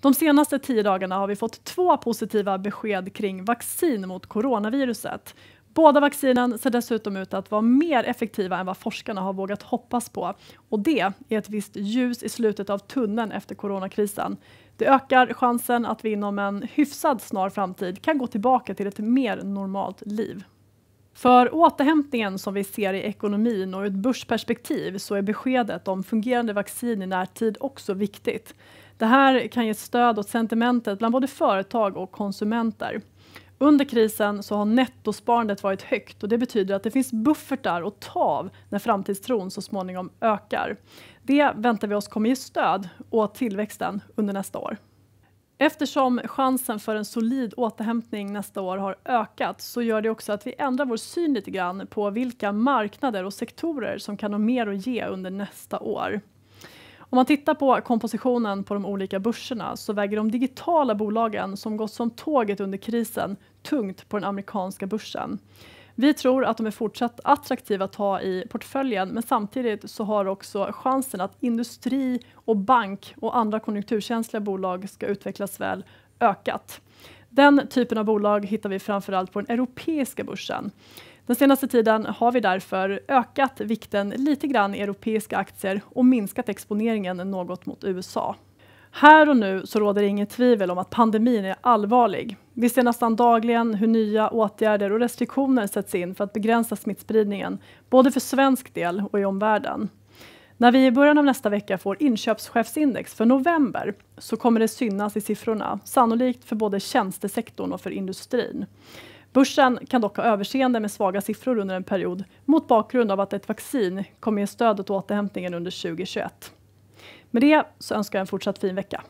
De senaste tio dagarna har vi fått två positiva besked kring vaccin mot coronaviruset. Båda vaccinen ser dessutom ut att vara mer effektiva än vad forskarna har vågat hoppas på. Och det är ett visst ljus i slutet av tunneln efter coronakrisen. Det ökar chansen att vi inom en hyfsad snar framtid kan gå tillbaka till ett mer normalt liv. För återhämtningen som vi ser i ekonomin och ur ett börsperspektiv så är beskedet om fungerande vaccin i närtid också viktigt. Det här kan ge stöd åt sentimentet bland både företag och konsumenter. Under krisen så har nettosparandet varit högt och det betyder att det finns buffertar och tav när framtidstron så småningom ökar. Det väntar vi oss kommer ge stöd åt tillväxten under nästa år. Eftersom chansen för en solid återhämtning nästa år har ökat så gör det också att vi ändrar vår syn lite grann på vilka marknader och sektorer som kan ha mer att ge under nästa år. Om man tittar på kompositionen på de olika börserna så väger de digitala bolagen som gått som tåget under krisen tungt på den amerikanska börsen. Vi tror att de är fortsatt attraktiva att ha i portföljen men samtidigt så har också chansen att industri och bank och andra konjunkturkänsliga bolag ska utvecklas väl ökat. Den typen av bolag hittar vi framförallt på den europeiska börsen. Den senaste tiden har vi därför ökat vikten lite grann i europeiska aktier och minskat exponeringen något mot USA. Här och nu så råder det inget tvivel om att pandemin är allvarlig. Vi ser nästan dagligen hur nya åtgärder och restriktioner sätts in för att begränsa smittspridningen, både för svensk del och i omvärlden. När vi i början av nästa vecka får inköpschefsindex för november så kommer det synas i siffrorna, sannolikt för både tjänstesektorn och för industrin. Börsen kan dock ha överseende med svaga siffror under en period mot bakgrund av att ett vaccin kommer ge stöd åt återhämtningen under 2021. Med det så önskar jag en fortsatt fin vecka.